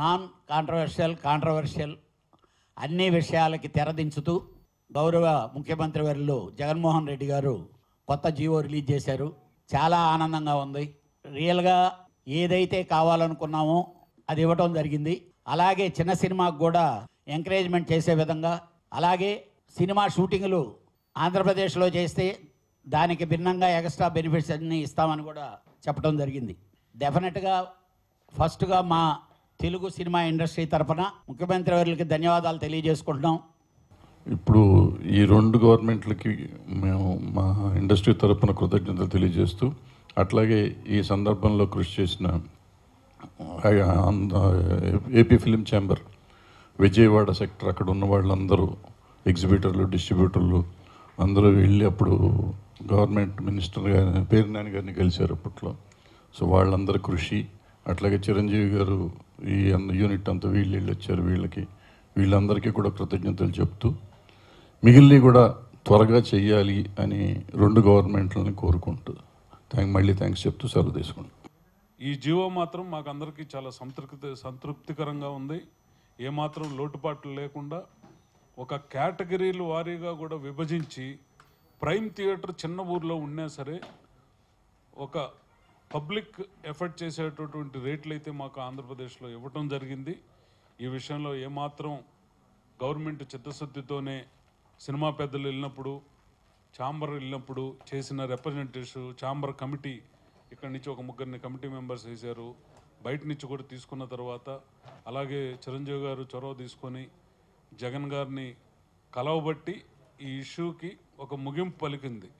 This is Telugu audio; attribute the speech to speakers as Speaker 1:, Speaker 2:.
Speaker 1: నాన్ కాంట్రవర్షియల్ కాంట్రవర్షియల్ అన్ని విషయాలకి తెరదించుతూ గౌరవ ముఖ్యమంత్రి వారిలో జగన్మోహన్ రెడ్డి గారు కొత్త జీవో రిలీజ్ చేశారు చాలా ఆనందంగా ఉంది రియల్గా ఏదైతే కావాలనుకున్నామో అది ఇవ్వటం జరిగింది అలాగే చిన్న సినిమాకు కూడా ఎంకరేజ్మెంట్ చేసే విధంగా అలాగే సినిమా షూటింగ్లు ఆంధ్రప్రదేశ్లో చేస్తే దానికి భిన్నంగా ఎక్స్ట్రా బెనిఫిట్స్ అన్నీ ఇస్తామని కూడా చెప్పడం జరిగింది డెఫినెట్గా ఫస్ట్గా మా తెలుగు సినిమా ఇండస్ట్రీ తరఫున ముఖ్యమంత్రి వారికి ధన్యవాదాలు తెలియజేసుకుంటున్నాం
Speaker 2: ఇప్పుడు ఈ రెండు గవర్నమెంట్లకి మేము మా ఇండస్ట్రీ తరఫున కృతజ్ఞతలు తెలియజేస్తూ అట్లాగే ఈ సందర్భంలో కృషి చేసిన AP film chamber Vijayawada sector అక్కడ ఉన్న వాళ్ళందరూ ఎగ్జిబిటర్లు డిస్ట్రిబ్యూటర్లు అందరూ వెళ్ళి అప్పుడు గవర్నమెంట్ మినిస్టర్ గారిని పేరు నాని గారిని కలిశారు అప్పట్లో సో వాళ్ళందరూ కృషి అట్లాగే చిరంజీవి గారు ఈ యూనిట్ అంతా వీళ్ళు వీళ్ళు వచ్చారు వీళ్ళకి వీళ్ళందరికీ కూడా కృతజ్ఞతలు చెప్తూ మిగిలినవి కూడా త్వరగా చెయ్యాలి అని రెండు గవర్నమెంట్లని కోరుకుంటూ థ్యాంక్ మళ్ళీ థ్యాంక్స్ చెప్తూ సెలవు తీసుకుంటాం
Speaker 3: ఈ జీవో మాత్రం మాకందరికీ చాలా సంతృప్తి సంతృప్తికరంగా ఉంది ఏమాత్రం లోటుపాట్లు లేకుండా ఒక కేటగిరీలు వారీగా కూడా విభజించి ప్రైమ్ థియేటర్ చిన్న ఊర్లో ఉన్నా సరే ఒక పబ్లిక్ ఎఫర్ట్ చేసేటటువంటి రేట్లు అయితే మాకు ఆంధ్రప్రదేశ్లో ఇవ్వటం జరిగింది ఈ విషయంలో ఏమాత్రం గవర్నమెంట్ చిత్తశుద్ధితోనే సినిమా పెద్దలు వెళ్ళినప్పుడు ఛాంబర్ వెళ్ళినప్పుడు చేసిన రిప్రజెంటేషన్ ఛాంబర్ కమిటీ ఇక్కడి నుంచి ఒక ముగ్గురిని కమిటీ మెంబర్స్ వేశారు బయట నుంచి కూడా తీసుకున్న తర్వాత అలాగే చిరంజీవి గారు చొరవ తీసుకొని జగన్ గారిని కలవబట్టి ఈ ఇష్యూకి ఒక ముగింపు పలికింది